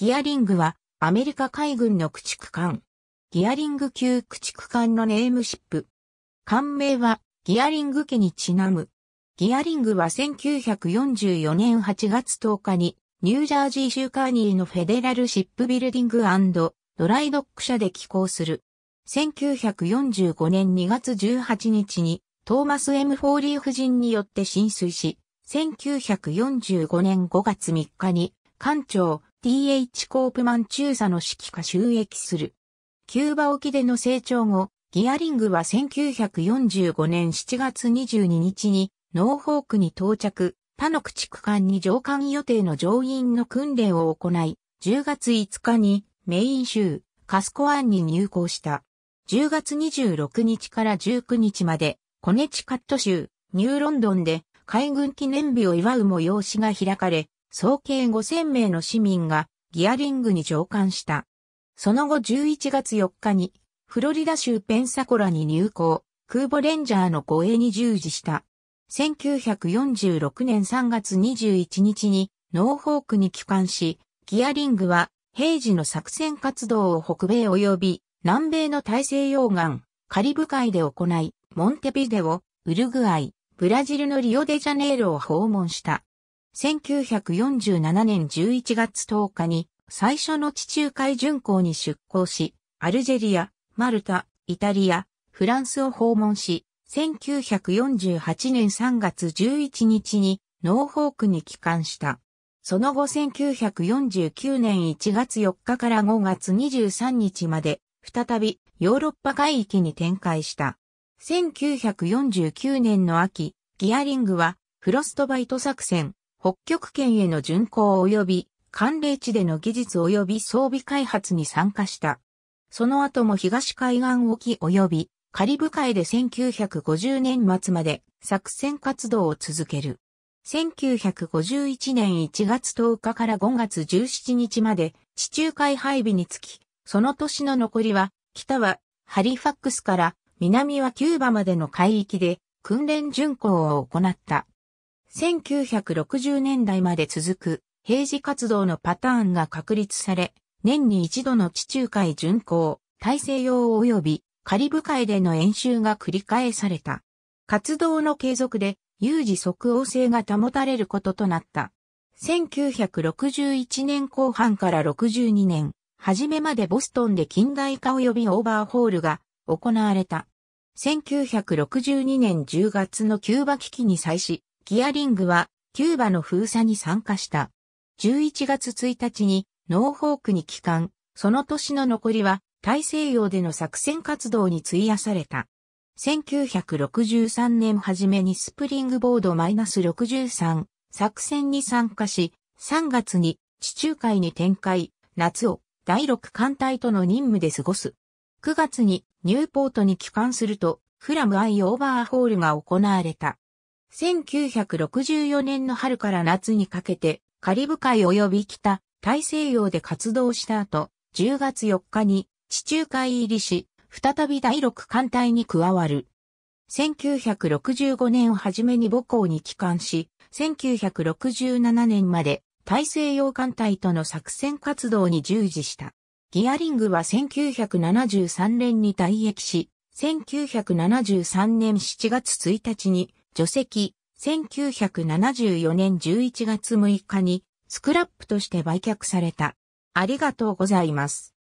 ギアリングはアメリカ海軍の駆逐艦。ギアリング級駆逐艦のネームシップ。艦名はギアリング家にちなむ。ギアリングは1944年8月10日にニュージャージー州カーニーのフェデラルシップビルディングドライドック社で寄港する。1945年2月18日にトーマス・エムフォーリー夫人によって浸水し、1945年5月3日に艦長 TH コープマン中佐の指揮下収益する。キューバ沖での成長後、ギアリングは1945年7月22日にノーホークに到着、他の駆逐艦に乗艦予定の乗員の訓練を行い、10月5日にメイン州カスコアンに入港した。10月26日から19日までコネチカット州ニューロンドンで海軍記念日を祝う催しが開かれ、総計5000名の市民がギアリングに乗艦した。その後11月4日にフロリダ州ペンサコラに入港、空母レンジャーの護衛に従事した。1946年3月21日にノーホークに帰還し、ギアリングは平時の作戦活動を北米及び南米の大西洋岸、カリブ海で行い、モンテビデオ、ウルグアイ、ブラジルのリオデジャネイロを訪問した。1947年11月10日に最初の地中海巡航に出航し、アルジェリア、マルタ、イタリア、フランスを訪問し、1948年3月11日にノーホークに帰還した。その後1949年1月4日から5月23日まで、再びヨーロッパ海域に展開した。1949年の秋、ギアリングはフロストバイト作戦、北極圏への巡航及び寒冷地での技術及び装備開発に参加した。その後も東海岸沖及びカリブ海で1950年末まで作戦活動を続ける。1951年1月10日から5月17日まで地中海配備につき、その年の残りは、北はハリファックスから南はキューバまでの海域で訓練巡航を行った。1960年代まで続く平時活動のパターンが確立され、年に一度の地中海巡航、大西洋及びカリブ海での演習が繰り返された。活動の継続で有事即応性が保たれることとなった。1961年後半から62年、初めまでボストンで近代化及びオーバーホールが行われた。1962年10月のキューバ危機に際し、ギアリングはキューバの封鎖に参加した。11月1日にノーホークに帰還、その年の残りは大西洋での作戦活動に費やされた。1963年初めにスプリングボードマイナス -63 作戦に参加し、3月に地中海に展開、夏を第6艦隊との任務で過ごす。9月にニューポートに帰還すると、フラムアイオーバーホールが行われた。1964年の春から夏にかけて、カリブ海及び北、大西洋で活動した後、10月4日に地中海入りし、再び第6艦隊に加わる。1965年をはじめに母港に帰還し、1967年まで大西洋艦隊との作戦活動に従事した。ギアリングは1973年に退役し、1973年7月1日に除籍、1974年11月6日にスクラップとして売却された。ありがとうございます。